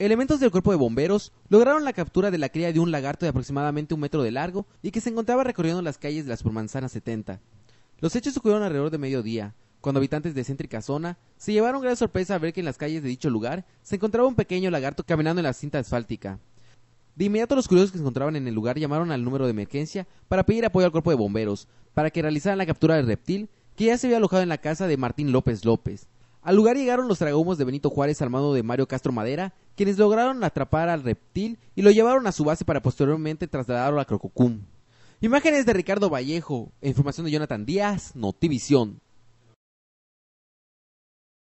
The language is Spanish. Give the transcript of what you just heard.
Elementos del cuerpo de bomberos lograron la captura de la cría de un lagarto de aproximadamente un metro de largo y que se encontraba recorriendo las calles de las Supermanzana 70. Los hechos ocurrieron alrededor de mediodía, cuando habitantes de céntrica zona se llevaron gran sorpresa al ver que en las calles de dicho lugar se encontraba un pequeño lagarto caminando en la cinta asfáltica. De inmediato los curiosos que se encontraban en el lugar llamaron al número de emergencia para pedir apoyo al cuerpo de bomberos, para que realizaran la captura del reptil que ya se había alojado en la casa de Martín López López. Al lugar llegaron los tragomos de Benito Juárez armado de Mario Castro Madera, quienes lograron atrapar al reptil y lo llevaron a su base para posteriormente trasladarlo a Crococum. Imágenes de Ricardo Vallejo, información de Jonathan Díaz, Notivisión.